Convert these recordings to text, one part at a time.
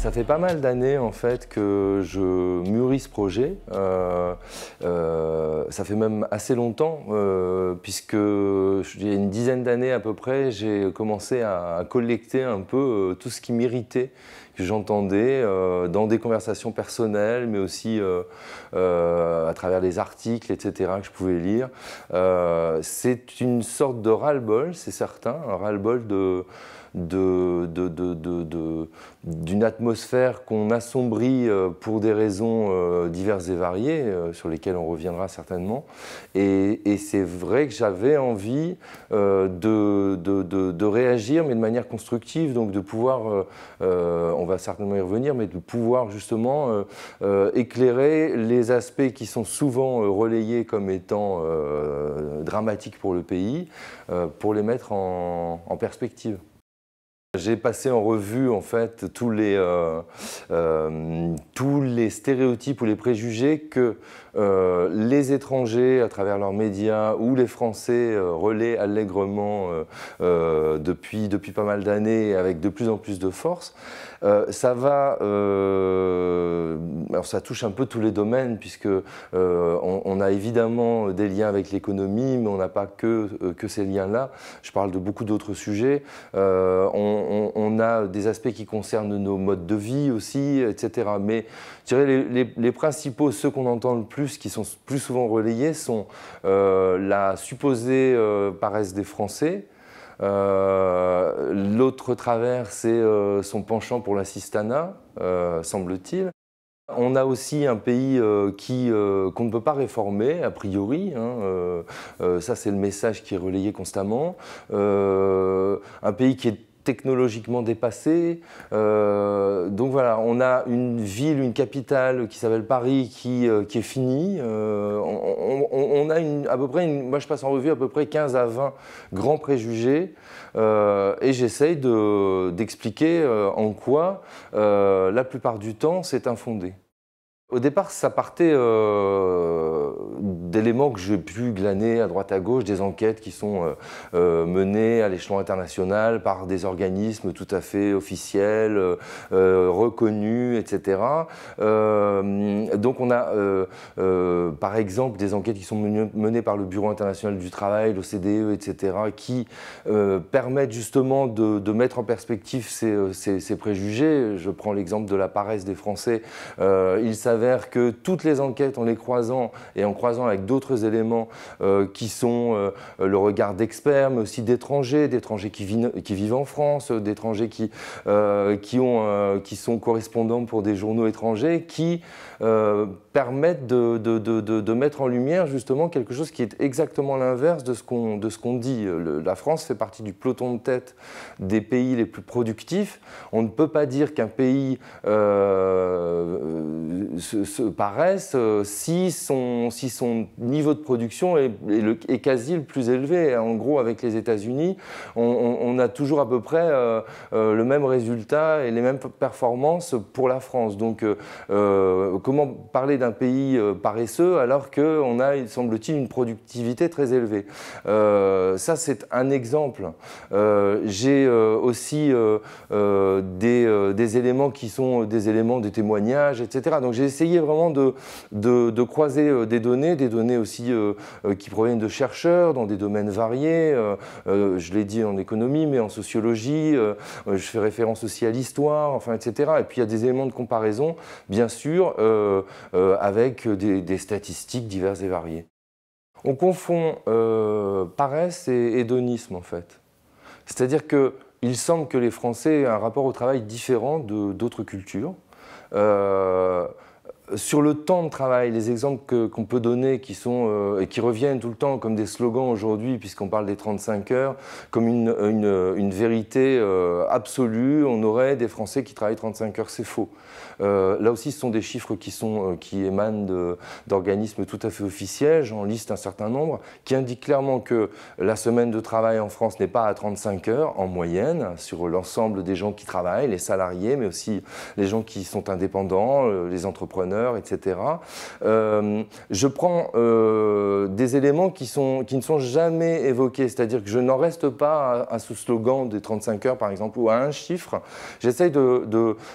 Ça fait pas mal d'années en fait que je mûris ce projet. Euh, euh, ça fait même assez longtemps, euh, puisque il y a une dizaine d'années à peu près, j'ai commencé à collecter un peu tout ce qui m'irritait, que j'entendais dans des conversations personnelles, mais aussi à travers les articles, etc., que je pouvais lire. c'est une sorte de ras-le-bol, c'est certain, un ras-le-bol de d'une de, atmosphère qu'on assombrit euh, pour des raisons euh, diverses et variées, euh, sur lesquelles on reviendra certainement. Et, c'est vrai que j'avais envie de, réagir, mais de manière constructive, donc de pouvoir, on va certainement y revenir, mais de pouvoir justement éclairer les aspects qui sont souvent relayés comme étant dramatiques pour le pays, pour les mettre en perspective. J'ai passé en revue en fait tous les, euh, euh, tous les stéréotypes ou les préjugés que euh, les étrangers, à travers leurs médias, ou les Français relaient allègrement depuis, depuis pas mal d'années avec de plus en plus de force. ça va, alors ça touche un peu tous les domaines puisque on, a évidemment des liens avec l'économie, mais on n'a pas que, que ces liens-là. Je parle de beaucoup d'autres sujets on, a des aspects qui concernent nos modes de vie aussi, etc. Mais les, principaux, ceux qu'on entend le plus, qui sont plus souvent relayés, sont euh, la supposée euh, paresse des Français. Euh, l'autre travers, c'est son penchant pour la l'assistanat, semble-t-il. On a aussi un pays qu'on ne peut pas réformer, a priori. Hein, ça, c'est le message qui est relayé constamment. un pays qui est technologiquement dépassé. Euh, donc voilà, on a une ville, une capitale qui s'appelle Paris qui, euh, est finie. Euh, on, a à peu près, moi je passe en revue à peu près 15 à 20 grands préjugés et j'essaye d'expliquer en quoi la plupart du temps c'est infondé. Au départ, ça partait euh, d'éléments que j'ai pu glaner à droite à gauche, des enquêtes qui sont euh, euh, menées à l'échelon international par des organismes tout à fait officiels, reconnus, etc. donc on a par exemple des enquêtes qui sont menées par le Bureau international du travail, l'OCDE, etc., qui permettent justement de, mettre en perspective ces, préjugés. Je prends l'exemple de la paresse des Français. ils que toutes les enquêtes, en les croisant et en croisant avec d'autres éléments euh, qui sont euh, le regard d'experts, mais aussi d'étrangers, d'étrangers qui, qui, vivent en France, euh, d'étrangers qui, qui, ont, qui sont correspondants pour des journaux étrangers, qui permettent de, mettre en lumière justement quelque chose qui est exactement l'inverse de ce qu'on qu'on dit. la France fait partie du peloton de tête des pays les plus productifs. On ne peut pas dire qu'un pays se, paraissent euh, si, son, si son niveau de production est, est, quasi le plus élevé. En gros, avec les États-Unis, on, a toujours à peu près euh, euh, le même résultat et les mêmes performances pour la France. Donc, comment parler d'un pays paresseux alors qu'on a, il semble-t-il, une productivité très élevée Ça, c'est un exemple. J'ai aussi des, des éléments qui sont des éléments de témoignages, etc. Donc j'ai essayer vraiment de, croiser euh, des données, des données aussi euh, euh, qui proviennent de chercheurs dans des domaines variés. je l'ai dit en économie, mais en sociologie, je fais référence aussi à l'histoire, enfin, etc. Et puis il y a des éléments de comparaison, bien sûr, avec des, statistiques diverses et variées. On confond paresse et hédonisme en fait. C'est-à-dire qu'il semble que les Français aient un rapport au travail différent de d'autres cultures. Sur le temps de travail, les exemples qu'on peut donner qui, sont, euh, qui reviennent tout le temps comme des slogans aujourd'hui, puisqu'on parle des 35 heures, comme une, vérité euh, absolue, on aurait des Français qui travaillent 35 heures, c'est faux. Euh, là aussi, ce sont des chiffres qui, sont, qui émanent d'organismes tout à fait officiels, j'en liste un certain nombre, qui indiquent clairement que la semaine de travail en France n'est pas à 35 heures en moyenne, sur l'ensemble des gens qui travaillent, les salariés, mais aussi les gens qui sont indépendants, les entrepreneurs etc. Euh, je prends euh, des éléments qui, sont, qui ne sont jamais évoqués, c'est-à-dire que je n'en reste pas à, sous ce slogan des 35 heures, par exemple, ou à un chiffre. J'essaye de,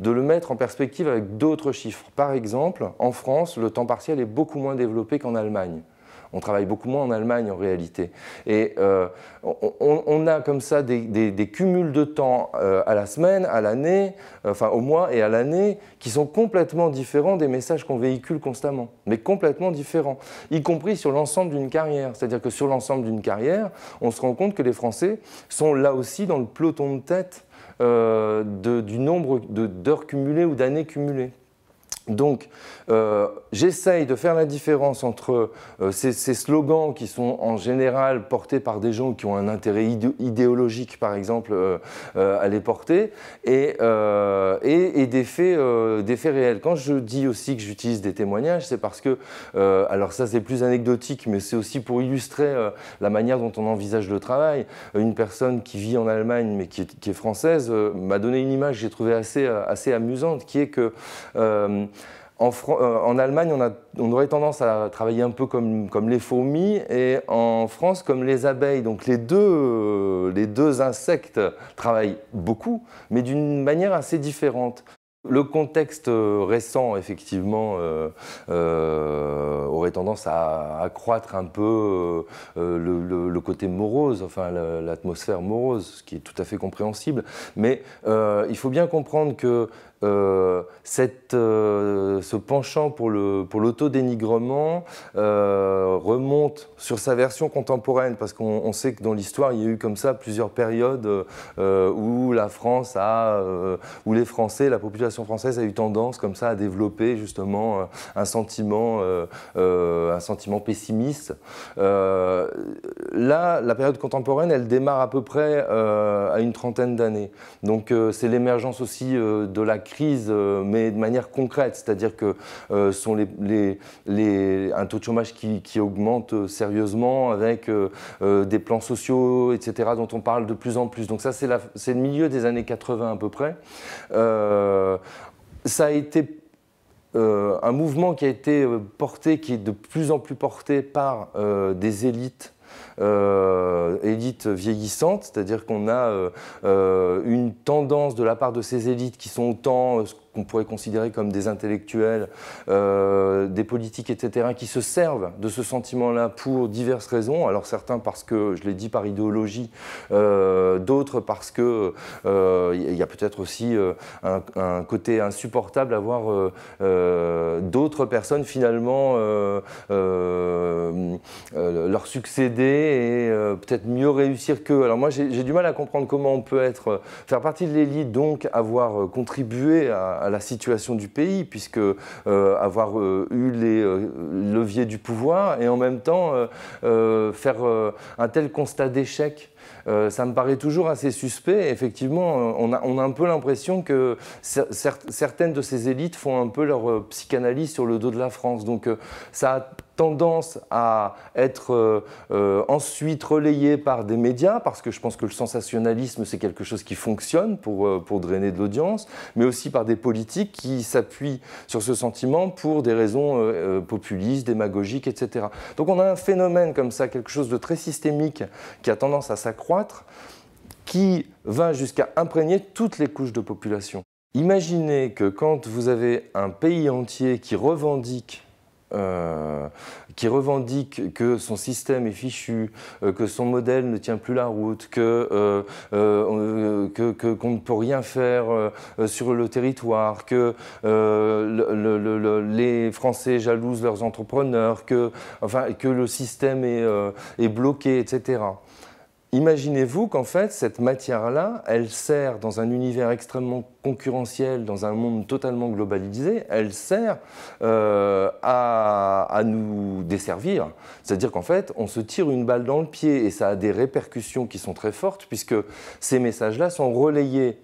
le mettre en perspective avec d'autres chiffres. Par exemple, en France, le temps partiel est beaucoup moins développé qu'en Allemagne. On travaille beaucoup moins en Allemagne en réalité. Et euh, on, a comme ça des, cumuls de temps euh, à la semaine, à l'année, enfin au mois et à l'année, qui sont complètement différents des messages qu'on véhicule constamment, mais complètement différents, y compris sur l'ensemble d'une carrière. C'est-à-dire que sur l'ensemble d'une carrière, on se rend compte que les Français sont là aussi dans le peloton de tête euh, du nombre d'heures cumulées ou d'années cumulées. Donc, euh, j'essaye de faire la différence entre euh, ces, slogans qui sont en général portés par des gens qui ont un intérêt idéologique, par exemple, euh, à les porter, et, et, des, faits, faits, réels. Quand je dis aussi que j'utilise des témoignages, c'est parce que, alors ça c'est plus anecdotique, mais c'est aussi pour illustrer la manière dont on envisage le travail. Une personne qui vit en Allemagne, mais qui est, qui est française, m'a donné une image que j'ai trouvée assez, assez amusante, qui est que euh, en, Allemagne, on, aurait tendance à travailler un peu comme, les fourmis et en France comme les abeilles. Donc les deux euh, insectes travaillent beaucoup, mais d'une manière assez différente. Le contexte euh, récent, effectivement, euh, euh, aurait tendance à accroître un peu le, côté morose, enfin l'atmosphère morose, ce qui est tout à fait compréhensible. Mais il faut bien comprendre que cette, ce penchant pour l'autodénigrement pour remonte sur sa version contemporaine, parce qu'on sait que dans l'histoire, il y a eu comme ça plusieurs périodes où la France a, où les Français, la population française a eu tendance comme ça à développer justement euh, un sentiment, euh, euh, un sentiment pessimiste. là, la période contemporaine, elle démarre à peu près à une trentaine d'années. Donc c'est l'émergence aussi de la crise, mais de manière concrète, c'est-à-dire que sont les, les, un taux de chômage qui, qui augmente sérieusement avec des plans sociaux, etc., dont on parle de plus en plus. Donc ça, c'est le milieu des années 80 à peu près ça a été euh, un mouvement qui a été euh, porté, qui est de plus en plus porté par euh, des élites. élites vieillissantes, c'est-à-dire qu'on a une tendance de la part de ces élites qui sont autant qu'on pourrait considérer comme des intellectuels, euh, des politiques, etc., qui se servent de ce sentiment-là pour diverses raisons. Alors certains parce que, je l'ai dit, par idéologie, euh, d'autres parce que euh, il y a peut-être aussi un, côté insupportable à voir d'autres personnes finalement leur succéder et peut-être mieux réussir qu'eux. Alors moi, j'ai du mal à comprendre comment on peut être, faire partie de l'élite, donc avoir contribué à à la situation du pays, puisque euh, avoir euh, eu les euh, leviers du pouvoir et en même temps faire un tel constat d'échec. ça me paraît toujours assez suspect. Effectivement, on a, un peu l'impression que certaines de ces élites font un peu leur psychanalyse sur le dos de la France. Donc ça a tendance à être euh, euh, ensuite relayée par des médias, parce que je pense que le sensationnalisme, c'est quelque chose qui fonctionne pour, euh, pour drainer de l'audience, mais aussi par des politiques qui s'appuient sur ce sentiment pour des raisons populistes, démagogiques, etc. Donc on a un phénomène comme ça, quelque chose de très systémique qui a tendance à s'accroître, qui va jusqu'à imprégner toutes les couches de population. Imaginez que quand vous avez un pays entier qui revendique euh, qui revendique que son système est fichu, euh, que son modèle ne tient plus la route, que euh, qu'on ne peut rien faire sur le territoire, que les Français jalousent leurs entrepreneurs, que enfin que le système est bloqué, etc. Imaginez-vous qu'en fait, cette matière-là, elle sert dans un univers extrêmement concurrentiel, dans un monde totalement globalisé, elle sert euh, à, nous desservir. C'est-à-dire qu'en fait, on se tire une balle dans le pied et ça a des répercussions qui sont très fortes puisque ces messages-là sont relayés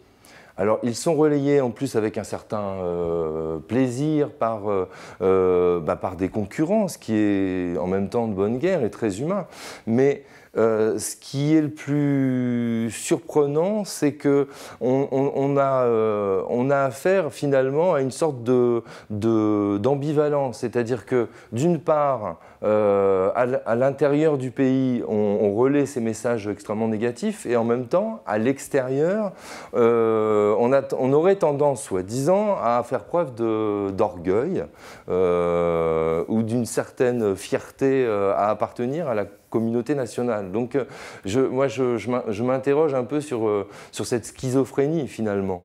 alors ils sont relayés en plus avec un certain euh, plaisir par, euh, bah, par des concurrences qui est en même temps de bonne guerre et très humain. Mais euh, ce qui est le plus surprenant, c'est que on, euh, a, affaire finalement à une sorte d'ambivalence, c'est-à-dire que d'une part, euh, à l'intérieur du pays, on, relaie ces messages extrêmement négatifs, et en même temps, à l'extérieur, on, on aurait tendance, soi-disant, à faire preuve de, d'orgueil ou d'une certaine fierté à appartenir à la communauté nationale. Donc euh, je, moi, je, m'interroge un peu sur, euh, sur cette schizophrénie finalement.